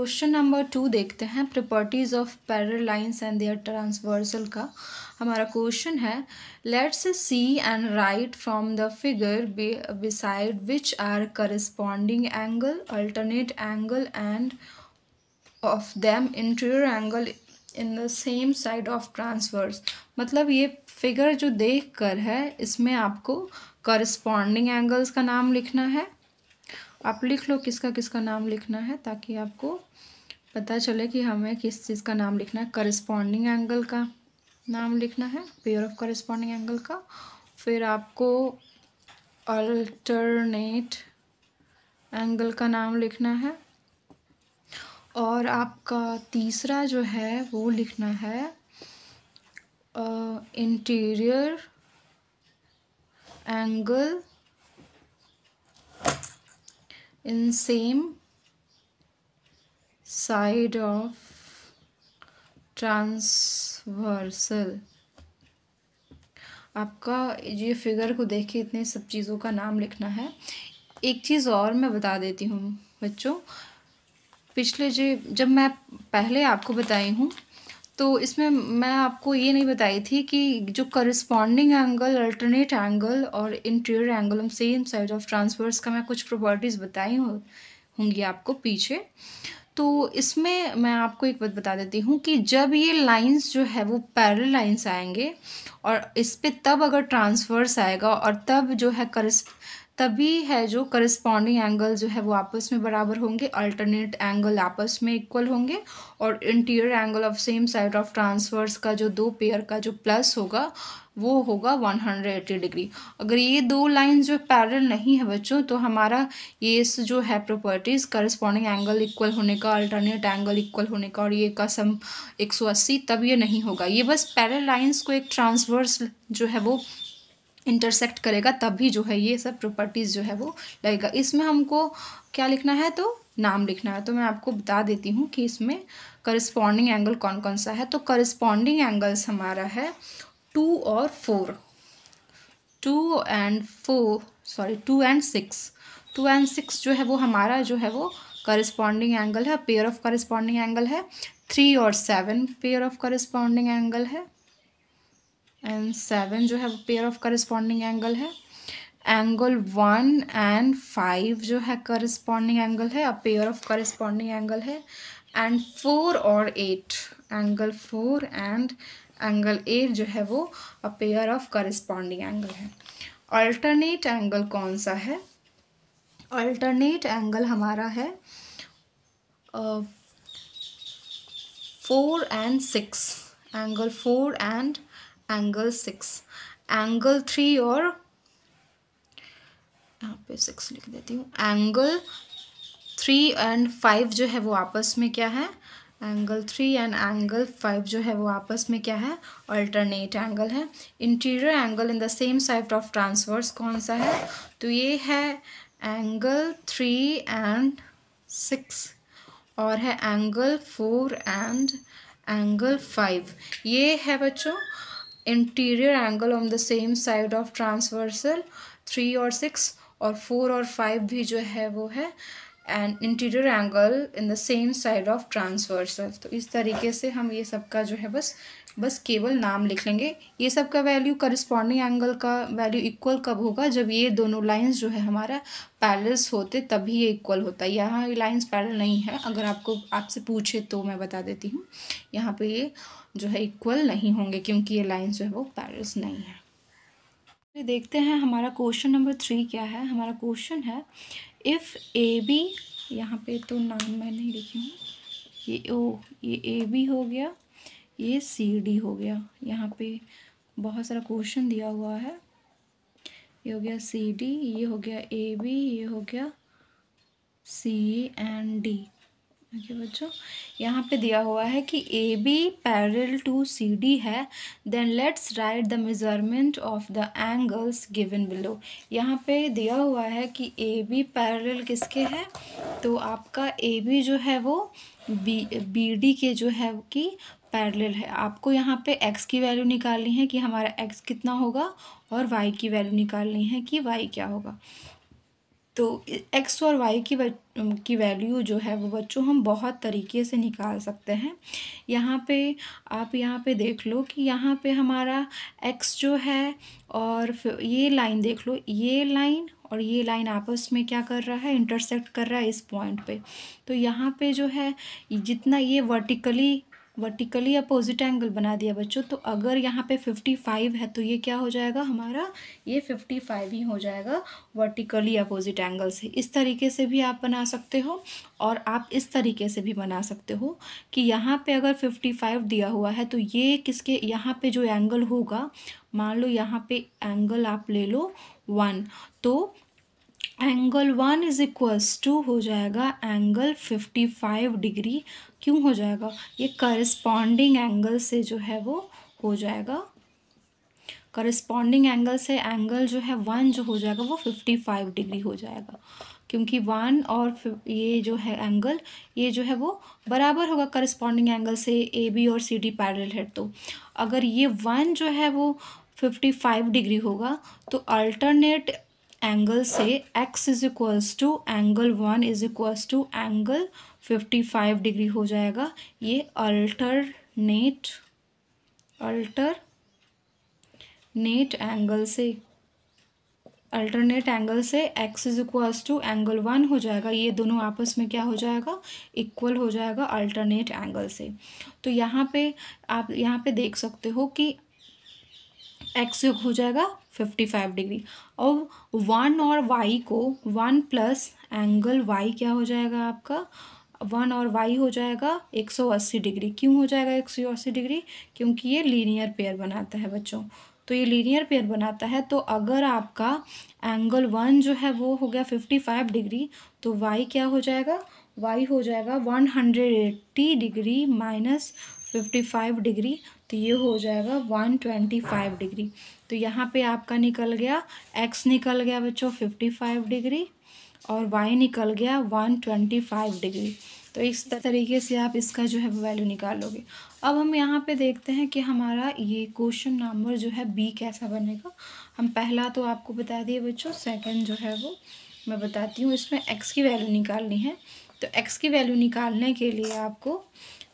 question number two देखते हैं properties of parallel lines and their transversal का हमारा क्वेश्चन है let's see and write from the figure beside which are corresponding angle alternate angle and of them interior angle in the same side of transverse मतलब ये figure जो देख कर है इसमें आपको करस्पॉन्डिंग एंगल्स का नाम लिखना है आप लिख लो किसका किसका नाम लिखना है ताकि आपको पता चले कि हमें किस चीज़ का नाम लिखना है करस्पॉन्डिंग एंगल का नाम लिखना है पेयर ऑफ करस्पॉन्डिंग एंगल का फिर आपको अल्टरनेट एंगल का नाम लिखना है और आपका तीसरा जो है वो लिखना है interior angle in same side of transversal आपका ये फिगर को देख के इतने सब चीज़ों का नाम लिखना है एक चीज़ और मैं बता देती हूँ बच्चों पिछले जो जब मैं पहले आपको बताई हूँ तो इसमें मैं आपको ये नहीं बताई थी कि जो करिस्पॉन्डिंग एंगल अल्टरनेट एंगल और interior angle on same side of transverse का मैं कुछ प्रॉपर्टीज़ बताई होंगी आपको पीछे तो इसमें मैं आपको एक बात बता देती हूँ कि जब ये लाइंस जो है वो पैरल लाइंस आएंगे और इस पर तब अगर ट्रांसवर्स आएगा और तब जो है करिस्प तभी है जो करस्पॉन्डिंग एंगल जो है वो आपस में बराबर होंगे अल्टरनेट एंगल आपस में इक्वल होंगे और interior angle of same side of transverse का जो दो पेयर का जो प्लस होगा वो होगा 180 डिग्री अगर ये दो लाइन जो पैरल नहीं है बच्चों तो हमारा ये जो है प्रॉपर्टीज़ करस्पॉन्डिंग एंगल इक्वल होने का अल्टरनेट एंगल इक्वल होने का और ये का सम 180 तब ये नहीं होगा ये बस पैरल लाइंस को एक ट्रांसवर्स जो है वो इंटरसेक्ट करेगा तब भी जो है ये सब प्रॉपर्टीज़ जो है वो लगेगा इसमें हमको क्या लिखना है तो नाम लिखना है तो मैं आपको बता देती हूँ कि इसमें करस्पॉन्डिंग एंगल कौन कौन सा है तो करस्पॉन्डिंग एंगल्स हमारा है टू और four two and four sorry two and six two and six जो है वो हमारा जो है वो करस्पॉन्डिंग एंगल है पेयर ऑफ करस्पॉन्डिंग एंगल है थ्री और seven pair of corresponding angle है एंड सेवन जो है वो पेयर ऑफ करस्पॉन्डिंग एंगल है एंगल वन एंड फाइव जो है करस्पॉन्डिंग एंगल है a pair of corresponding angle है एंड फोर और eight angle four and angle eight जो है वो a pair of corresponding angle है अल्टरनेट एंगल कौन सा है अल्टरनेट एंगल हमारा है four and six angle four and angle six angle three और यहाँ पे सिक्स लिख देती हूँ एंगल थ्री एंड फाइव जो है वो आपस में क्या है angle three and angle five जो है वो आपस में क्या है अल्टरनेट एंगल है interior angle in the same side of transverse कौन सा है तो ये है एंगल थ्री एंड सिक्स और है angle four and angle five ये है बच्चों interior angle on the same side of transversal three और सिक्स और फोर और फाइव भी जो है वो है and interior angle in the same side of transversal तो इस तरीके से हम ये सब का जो है बस बस केवल नाम लिख लेंगे ये सब का वैल्यू करिस्पॉन्डिंग एंगल का वैल्यू इक्वल कब होगा जब ये दोनों लाइंस जो है हमारा पैरल्स होते तभी ये इक्वल होता है यहाँ ये लाइंस पैरल नहीं है अगर आपको आपसे पूछे तो मैं बता देती हूँ यहाँ पे ये यह जो है इक्वल नहीं होंगे क्योंकि ये लाइन्स जो है वो पैरल्स नहीं है तो देखते हैं हमारा क्वेश्चन नंबर थ्री क्या है हमारा क्वेश्चन है इफ़ ए बी यहाँ पे तो नाम मैं नहीं लिखी हूँ ये ओ ये ए बी हो गया ये सी डी हो गया यहाँ पे बहुत सारा क्वेश्चन दिया हुआ है ये हो गया सी डी ये हो गया ए बी ये हो गया सी एंड डी ओके बच्चों यहाँ पे दिया हुआ है कि A B parallel to C D है then let's write the measurement of the angles given below यहाँ पे दिया हुआ है कि ए बी पैरल किसके है तो आपका ए बी जो है वो बी बी डी के जो है कि पैरल है आपको यहाँ पे एक्स की वैल्यू निकालनी है कि हमारा एक्स कितना होगा और वाई की वैल्यू निकालनी है कि वाई क्या होगा तो एक्स और वाई की की वैल्यू जो है वो बच्चों हम बहुत तरीके से निकाल सकते हैं यहाँ पे आप यहाँ पे देख लो कि यहाँ पे हमारा एक्स जो है और ये लाइन देख लो ये लाइन और ये लाइन आपस में क्या कर रहा है इंटरसेक्ट कर रहा है इस पॉइंट पे तो यहाँ पे जो है जितना ये वर्टिकली वर्टिकली अपोजिट एंगल बना दिया बच्चों तो अगर यहाँ पे फिफ्टी फाइव है तो ये क्या हो जाएगा हमारा ये फिफ्टी फाइव ही हो जाएगा वर्टिकली अपोजिट एंगल से इस तरीके से भी आप बना सकते हो और आप इस तरीके से भी बना सकते हो कि यहाँ पे अगर फिफ्टी फाइव दिया हुआ है तो ये किसके यहाँ पे जो एंगल होगा मान लो यहाँ पे एंगल आप ले लो वन तो angle one is equals to हो जाएगा एंगल फिफ्टी फाइव डिग्री क्यों हो जाएगा ये करस्पॉन्डिंग एंगल से जो है वो हो जाएगा करस्पॉन्डिंग एंगल से एंगल जो है वन जो हो जाएगा वो फिफ्टी फाइव डिग्री हो जाएगा क्योंकि वन और ये जो है एंगल ये जो है वो बराबर होगा करस्पॉन्डिंग एंगल से ए बी और सी डी पैरल है तो अगर ये वन जो है वो फिफ्टी फाइव डिग्री होगा तो अल्टरनेट एंगल से x is equals to angle one is equals to angle fifty five degree हो जाएगा ये अल्टरनेट अल्टर नेट एंगल से अल्टरनेट एंगल से x is equals to angle one हो जाएगा ये दोनों आपस में क्या हो जाएगा इक्वल हो जाएगा अल्टरनेट एंगल से तो यहाँ पे आप यहाँ पे देख सकते हो कि एक्स योग हो जाएगा 55 डिग्री और वन और वाई को वन प्लस एंगल वाई क्या हो जाएगा आपका वन और वाई हो जाएगा 180 डिग्री क्यों हो जाएगा 180 डिग्री क्योंकि ये लीनियर पेयर बनाता है बच्चों तो ये लीनियर पेयर बनाता है तो अगर आपका एंगल वन जो है वो हो गया फिफ्टी फाइव डिग्री तो वाई क्या हो जाएगा वाई हो जाएगा one hundred eighty degree minus fifty five degree तो ये हो जाएगा वन ट्वेंटी फाइव डिग्री तो यहाँ पे आपका निकल गया एक्स निकल गया बच्चों फिफ्टी फाइव डिग्री और वाई निकल गया वन ट्वेंटी फाइव डिग्री तो इस तरीके से आप इसका जो है वैल्यू निकालोगे अब हम यहाँ पे देखते हैं कि हमारा ये क्वेश्चन नंबर जो है बी कैसा बनेगा हम पहला तो आपको बता दिए बच्चों सेकंड जो है वो मैं बताती हूँ इसमें एक्स की वैल्यू निकालनी है तो एक्स की वैल्यू निकालने के लिए आपको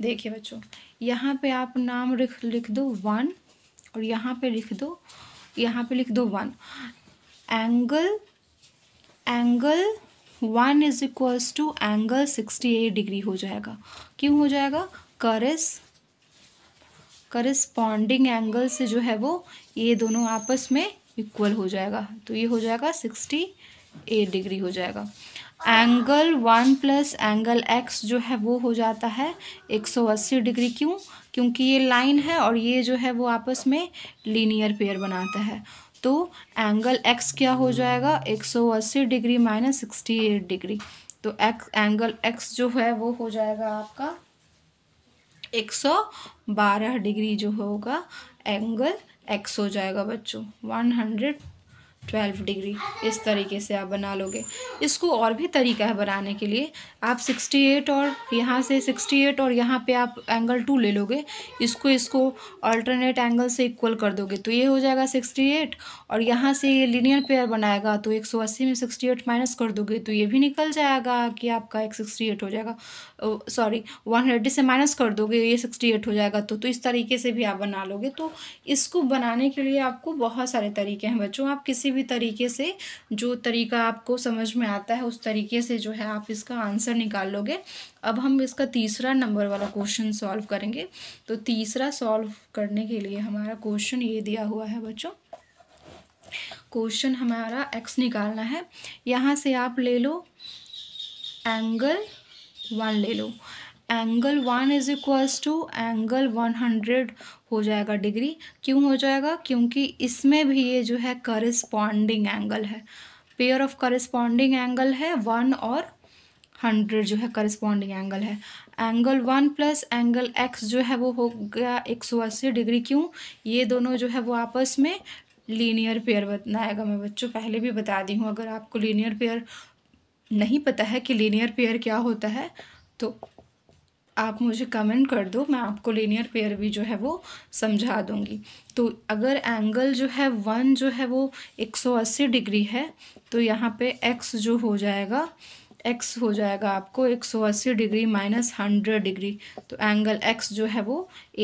देखिए बच्चों यहाँ पे आप नाम लिख लिख दो वन और यहाँ पे लिख दो यहाँ पे लिख दो one angle angle one is equals to angle sixty eight degree हो जाएगा क्यों हो जाएगा करस करस्पॉन्डिंग एंगल से जो है वो ये दोनों आपस में इक्वल हो जाएगा तो ये हो जाएगा सिक्सटी एट डिग्री हो जाएगा angle one plus angle x जो है वो हो जाता है एक सौ अस्सी डिग्री क्यों क्योंकि ये लाइन है और ये जो है वो आपस में लीनियर पेयर बनाता है तो एंगल एक्स क्या हो जाएगा एक सौ अस्सी degree minus sixty eight degree तो एक्स एंगल एक्स जो है वो हो जाएगा आपका एक सौ बारह डिग्री जो होगा एंगल एक्स हो जाएगा बच्चों वन हंड्रेड ट्वेल्व डिग्री इस तरीके से आप बना लोगे इसको और भी तरीका है बनाने के लिए आप सिक्सटी एट और यहाँ से सिक्सटी एट और यहाँ पे आप एंगल टू ले लोगे इसको इसको अल्टरनेट एंगल से इक्वल कर दोगे तो ये हो जाएगा सिक्सटी एट और यहाँ से ये लीनियर पेयर बनाएगा तो एक सौ अस्सी में सिक्सटी एट माइनस कर दोगे तो ये भी निकल जाएगा कि आपका एक सिक्सटी एट हो जाएगा सॉरी वन हंड्रेड से माइनस कर दोगे ये सिक्सटी एट हो जाएगा तो तो इस तरीके से भी आप बना लोगे तो इसको बनाने के लिए आपको बहुत सारे तरीके हैं बच्चों आप किसी भी तरीके से जो तरीका आपको समझ में आता है उस तरीके से जो है आप इसका आंसर निकाल लोगे अब हम इसका तीसरा नंबर वाला क्वेश्चन सॉल्व करेंगे तो तीसरा सॉल्व करने के लिए हमारा क्वेश्चन ये दिया हुआ है बच्चों क्वेश्चन हमारा एक्स निकालना है यहाँ से आप ले लो एंगल वन ले लो angle one is equals to angle one hundred हो जाएगा डिग्री क्यों हो जाएगा क्योंकि इसमें भी ये जो है करस्पॉन्डिंग एंगल है पेयर ऑफ करिस्पॉन्डिंग एंगल है वन और हंड्रेड जो है करस्पॉन्डिंग एंगल है angle one plus angle x जो है वो हो गया एक सौ अस्सी डिग्री क्यों ये दोनों जो है वो आपस में लीनियर पेयर बनाएगा मैं बच्चों पहले भी बता दी हूँ अगर आपको लीनियर पेयर नहीं पता है कि लीनियर पेयर क्या होता है तो आप मुझे कमेंट कर दो मैं आपको लीनियर पेयर भी जो है वो समझा दूँगी तो अगर एंगल जो है वन जो है वो 180 डिग्री है तो यहाँ पे एक्स जो हो जाएगा एक्स हो जाएगा आपको एक सौ अस्सी डिग्री माइनस हंड्रेड डिग्री तो एंगल एक्स जो है वो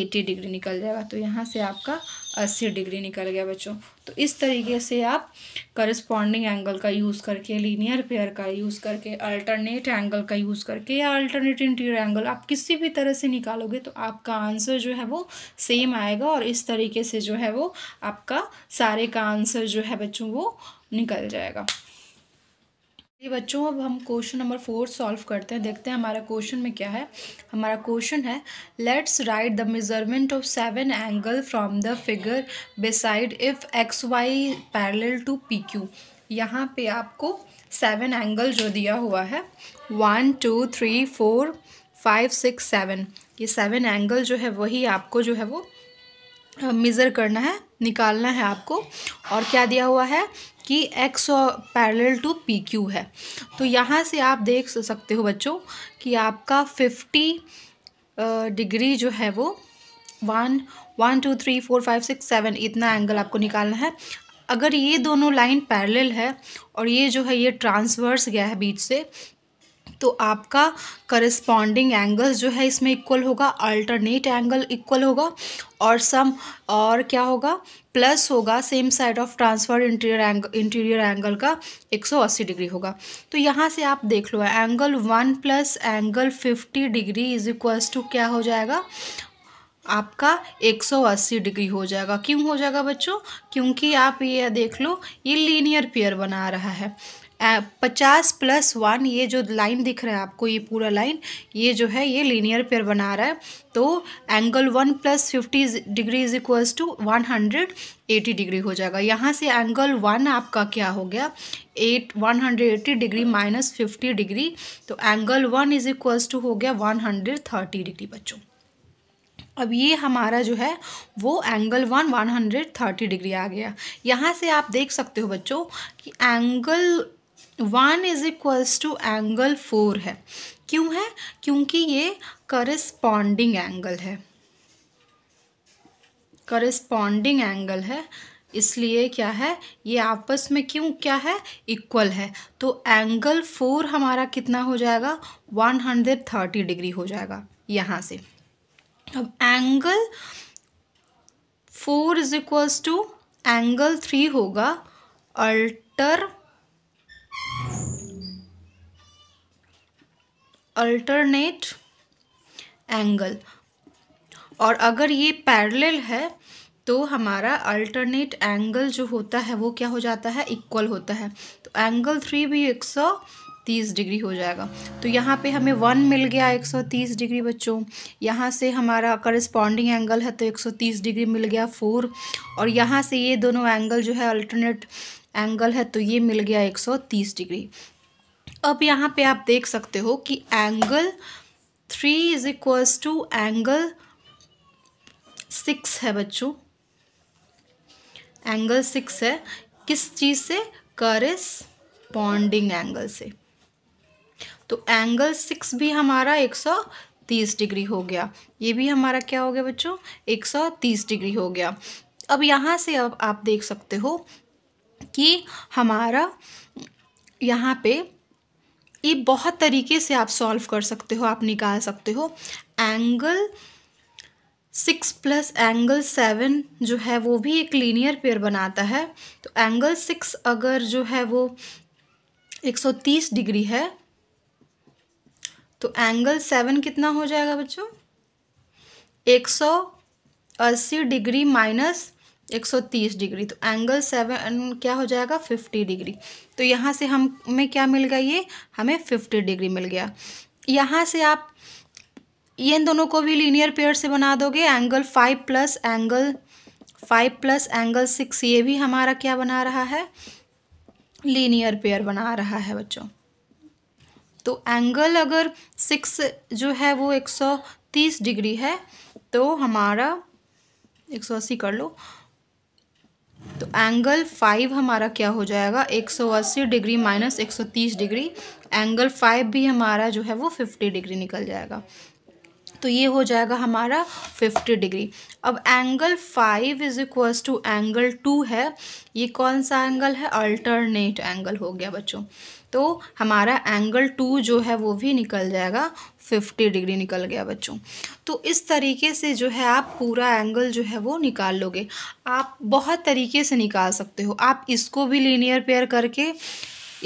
एटी डिग्री निकल जाएगा तो यहाँ से आपका अस्सी डिग्री निकल गया बच्चों तो इस तरीके से आप करस्पॉन्डिंग एंगल का यूज़ करके लीनियर पेयर का यूज़ करके अल्टरनेट एंगल का यूज़ करके या अल्टरनेट इंटीरियर एंगल आप किसी भी तरह से निकालोगे तो आपका आंसर जो है वो सेम आएगा और इस तरीके से जो है वो आपका सारे का आंसर जो है बच्चों वो निकल जाएगा ये बच्चों अब हम क्वेश्चन नंबर फोर सॉल्व करते हैं देखते हैं हमारा क्वेश्चन में क्या है हमारा क्वेश्चन है let's write the measurement of seven angle from the figure beside if X Y parallel to P Q यहाँ पे आपको सेवन एंगल जो दिया हुआ है one two three four five six seven ये सेवन एंगल जो है वही आपको जो है वो मेज़र करना है निकालना है आपको और क्या दिया हुआ है कि X parallel to P Q है तो यहाँ से आप देख सकते हो बच्चों कि आपका फिफ्टी डिग्री जो है वो one one two three four five six seven इतना एंगल आपको निकालना है अगर ये दोनों लाइन पैरेलल है और ये जो है ये ट्रांसवर्स गया है बीच से तो आपका करस्पॉन्डिंग एंगल्स जो है इसमें इक्वल होगा अल्टरनेट एंगल इक्वल होगा और सम और क्या होगा प्लस होगा same side of transfer interior angle interior angle का 180 डिग्री होगा तो यहाँ से आप देख लो angle one plus angle fifty degree is equals to क्या हो जाएगा आपका 180 डिग्री हो जाएगा क्यों हो जाएगा बच्चों क्योंकि आप ये देख लो ये लीनियर पेयर बना रहा है पचास प्लस वन ये जो लाइन दिख रहा है आपको ये पूरा लाइन ये जो है ये लीनियर पेयर बना रहा है तो angle one plus fifty degree is equals to one hundred eighty degree हो जाएगा यहाँ से एंगल वन आपका क्या हो गया eight one hundred eighty degree minus fifty degree तो angle one is equals to हो गया वन हंड्रेड थर्टी डिग्री बच्चों अब ये हमारा जो है वो angle one one hundred thirty degree आ गया यहाँ से आप देख सकते हो बच्चों कि angle one is equals to angle four है क्यों है क्योंकि ये करस्पॉन्डिंग एंगल है करस्पॉन्डिंग एंगल है इसलिए क्या है ये आपस में क्यों क्या है इक्वल है तो एंगल फोर हमारा कितना हो जाएगा वन हंड्रेड थर्टी डिग्री हो जाएगा यहाँ से अब angle four is equals to angle three होगा अल्टर अल्टरनेट एंगल और अगर ये पैरेलल है तो हमारा अल्टरनेट एंगल जो होता है वो क्या हो जाता है इक्वल होता है तो एंगल थ्री भी एक सौ तीस डिग्री हो जाएगा तो यहाँ पे हमें वन मिल गया एक सौ तीस डिग्री बच्चों यहाँ से हमारा करस्पॉन्डिंग एंगल है तो एक सौ तीस डिग्री मिल गया फोर और यहाँ से ये दोनों एंगल जो है अल्टरनेट एंगल है तो ये मिल गया 130 डिग्री अब यहाँ पे आप देख सकते हो कि angle three is equals to angle six है बच्चों एंगल सिक्स है किस चीज़ से करस्पॉन्डिंग एंगल से तो एंगल सिक्स भी हमारा एक सौ तीस डिग्री हो गया ये भी हमारा क्या हो गया बच्चों एक सौ तीस डिग्री हो गया अब यहाँ से अब आप देख सकते हो कि हमारा यहाँ पे ये बहुत तरीके से आप सॉल्व कर सकते हो आप निकाल सकते हो angle six plus angle seven जो है वो भी एक लीनियर पेयर बनाता है तो एंगल सिक्स अगर जो है वो एक सौ तीस डिग्री है तो एंगल सेवन कितना हो जाएगा बच्चों एक सौ अस्सी डिग्री माइनस 130 डिग्री तो एंगल सेवन क्या हो जाएगा 50 डिग्री तो यहाँ से हम हमें क्या मिल गया ये हमें 50 डिग्री मिल गया यहाँ से आप ये इन दोनों को भी लीनियर पेयर से बना दोगे angle five plus angle five plus angle six ये भी हमारा क्या बना रहा है लीनियर पेयर बना रहा है बच्चों तो एंगल अगर सिक्स जो है वो एक सौ तीस डिग्री है तो हमारा एक सौ अस्सी कर लो तो एंगल फाइव हमारा क्या हो जाएगा एक सौ अस्सी डिग्री माइनस एक सौ तीस डिग्री एंगल फाइव भी हमारा जो है वो फिफ्टी डिग्री निकल जाएगा तो ये हो जाएगा हमारा फिफ्टी डिग्री अब angle five is equal to angle two है ये कौन सा एंगल है अल्टरनेट एंगल हो गया बच्चों तो हमारा एंगल टू जो है वो भी निकल जाएगा फिफ्टी डिग्री निकल गया बच्चों तो इस तरीके से जो है आप पूरा एंगल जो है वो निकाल लोगे आप बहुत तरीके से निकाल सकते हो आप इसको भी लीनियर पेयर करके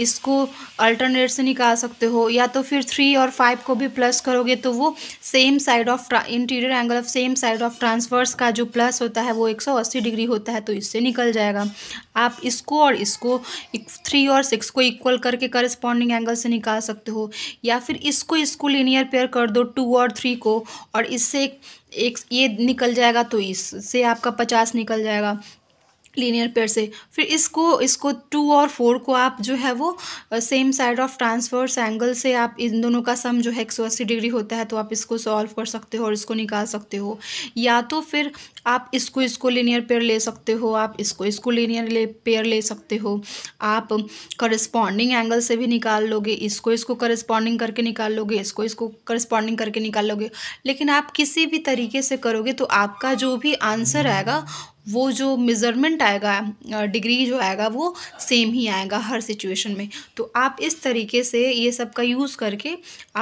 इसको अल्टरनेट से निकाल सकते हो या तो फिर थ्री और फाइव को भी प्लस करोगे तो वो same side of interior angle of same side of transverse का जो प्लस होता है वो एक सौ अस्सी डिग्री होता है तो इससे निकल जाएगा आप इसको और इसको थ्री और सिक्स को इक्वल करके करस्पॉन्डिंग एंगल से निकाल सकते हो या फिर इसको इसको लीनियर पेयर कर दो टू और थ्री को और इससे एक ये निकल जाएगा तो इससे आपका पचास निकल जाएगा लीनियर पेयर से फिर इसको इसको टू और फोर को आप जो है वो same side of transverse angle से आप इन दोनों का सम जो है एक सौ अस्सी डिग्री होता है तो आप इसको सॉल्व कर सकते हो और इसको निकाल सकते हो या तो फिर आप इसको इसको लीनियर पेयर ले सकते हो आप इसको इसको लीनियर ले पेयर ले सकते हो आप करस्पॉन्डिंग एंगल से भी निकाल लोगे इसको इसको करस्पॉन्डिंग करके निकाल लोगे इसको इसको करस्पॉन्डिंग करके निकाल लोगे लेकिन आप किसी भी तरीके से करोगे तो आपका जो भी आंसर आएगा वो जो मेज़रमेंट आएगा डिग्री जो आएगा वो सेम ही आएगा हर सिचुएशन में तो आप इस तरीके से ये सब का यूज़ करके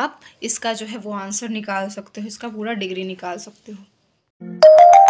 आप इसका जो है वो आंसर निकाल सकते हो इसका पूरा डिग्री निकाल सकते हो